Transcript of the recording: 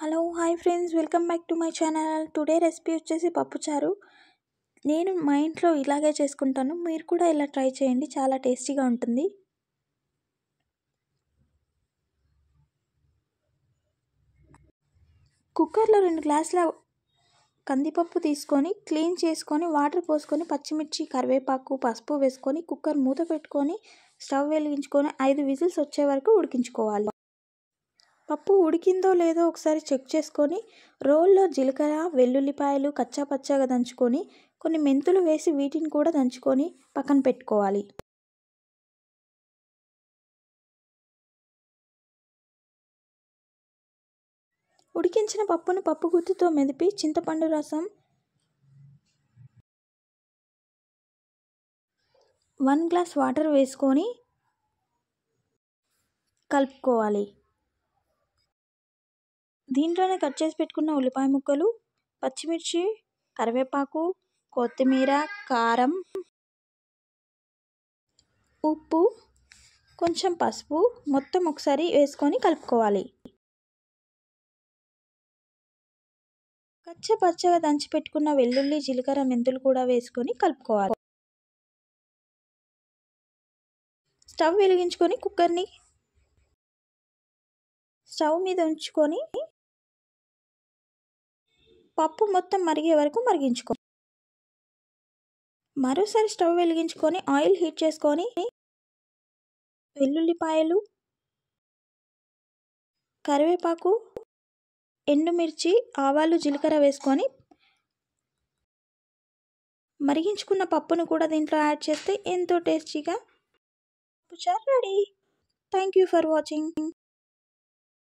hello hi friends welcome back to my channel today recipe వచ్చేసి పప్పుచారు నేను మా ఇంట్లో ఇలాగే చేసుకుంటాను మీరు కూడా ఇలా ట్రై చేయండి చాలా టేస్టీగా ఉంటుంది కుక్కర్లో రెండు గ్లాసుల కందిపప్పు తీసుకొని క్లీన్ చేసుకొని వాటర్ పోసుకొని పచ్చిమిర్చి కరివేపాకు పసుపు వేసుకొని కుక్కర్ మూత పెట్టుకొని స్టవ్ వెలిగించుకొని ఐదు విజిల్స్ వచ్చే వరకు ఉడికించుకోవాలి పప్పు ఉడికిందో లేదో ఒకసారి చెక్ చేసుకొని రోల్లో జీలకర్ర వెల్లుల్లిపాయలు కచ్చాపచ్చాగా దంచుకొని కొన్ని మెంతులు వేసి వీటిని కూడా దంచుకొని పక్కన పెట్టుకోవాలి ఉడికించిన పప్పును పప్పు గుత్తుతో మెదిపి చింతపండు రసం వన్ గ్లాస్ వాటర్ వేసుకొని కలుపుకోవాలి దీంట్లోనే కట్ చేసి పెట్టుకున్న ఉల్లిపాయ ముక్కలు పచ్చిమిర్చి కరివేపాకు కొత్తిమీర కారం ఉప్పు కొంచెం పసుపు మొత్తం ఒకసారి వేసుకొని కలుపుకోవాలి పచ్చ పచ్చగా దంచి పెట్టుకున్న వెల్లుల్లి జీలకర్ర మెంతులు కూడా వేసుకొని కలుపుకోవాలి స్టవ్ వెలిగించుకొని కుక్కర్ని స్టవ్ మీద ఉంచుకొని పప్పు మొత్తం మరిగే వరకు మరిగించుకో మరోసారి స్టవ్ వెలిగించుకొని ఆయిల్ హీట్ చేసుకొని వెల్లుల్లిపాయలు కరివేపాకు ఎండుమిర్చి ఆవాలు జీలకర్ర వేసుకొని మరిగించుకున్న పప్పును కూడా దీంట్లో యాడ్ చేస్తే ఎంతో టేస్టీగా చాలా ready thank you for watching